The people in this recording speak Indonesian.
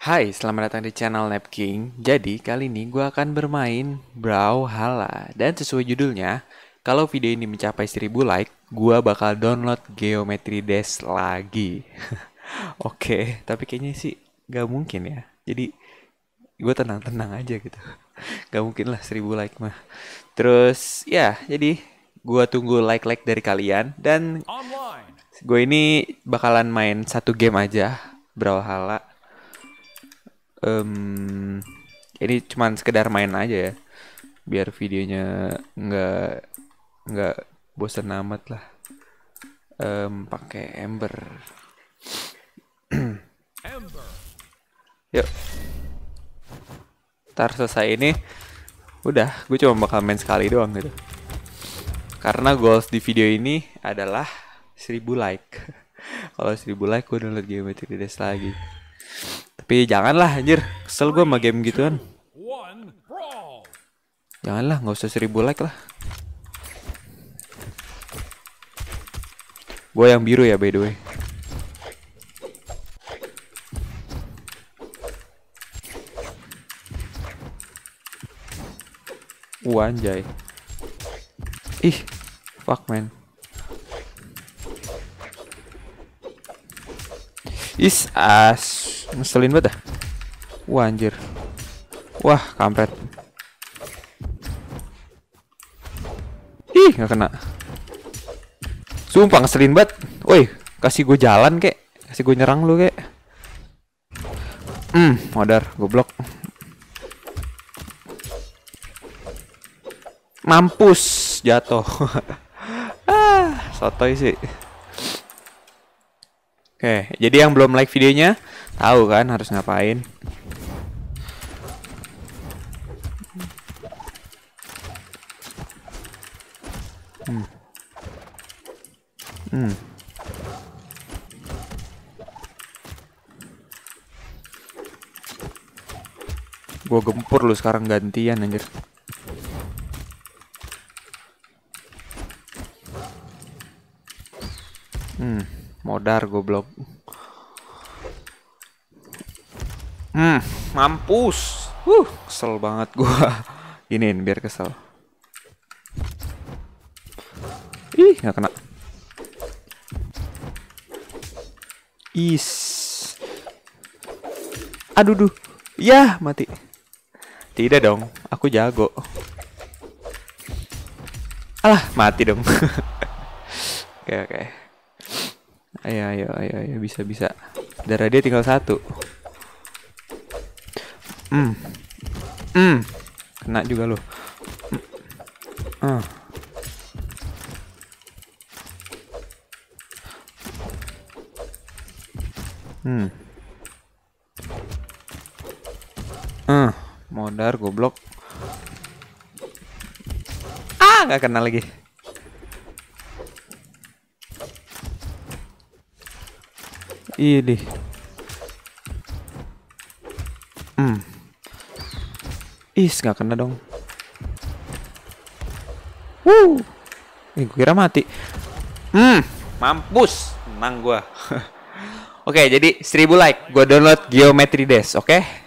Hai, selamat datang di channel Nap King. Jadi, kali ini gue akan bermain Brawlhalla. Dan sesuai judulnya, kalau video ini mencapai 1000 like, gue bakal download Geometry Dash lagi. Oke, okay, tapi kayaknya sih gak mungkin ya. Jadi, gue tenang-tenang aja gitu. gak mungkin lah 1000 like mah. Terus, ya, jadi gue tunggu like-like dari kalian. Dan gue ini bakalan main satu game aja, Brawlhalla um, ini cuman sekedar main aja ya biar videonya nggak nggak bosan amat lah um, pakai ember Ember. yuk ntar selesai ini udah gue cuma bakal main sekali doang gitu karena goals di video ini adalah 1000 like kalau 1000 like gue download Geometry Dash lagi tapi janganlah anjir, kesel gue sama game gituan. Janganlah, nggak usah seribu like lah. Gue yang biru ya by the way. Uh, anjay. Ih, fuck man. Is as Ngeselin banget dah. Ya? Wah anjir. Wah, kampret. Ih, nggak kena. Sumpah ngeselin banget. Woi, kasih gue jalan kek. Kasih gue nyerang lu kek. Hmm, modar, goblok. Mampus, jatuh. ah, sotoy sih. Oke, jadi yang belum like videonya Tahu kan harus ngapain? Hmm. Hmm. Gua gempur lu sekarang gantian anjir. Hmm, modar goblok. Hmm, mampus. Uh, kesel banget gua. Ini biar kesel. Ih, nggak kena. Is. Aduh duh. Yah, mati. Tidak dong, aku jago. Alah, mati dong. Oke, oke. Okay, okay. Ayo, ayo, ayo, ayo, bisa, bisa. Darah dia tinggal satu. Hmm. Hmm. Kena juga lo. Hmm. Ah. Hmm. Ah, modar goblok. Ah, nggak kena lagi. Iya deh. Hmm. Ih, nggak kena dong. Wuh. Ini gue kira mati. Hmm, mampus. Menang gue. oke, okay, jadi 1000 like. Gue download Geometry Dash, oke? Okay?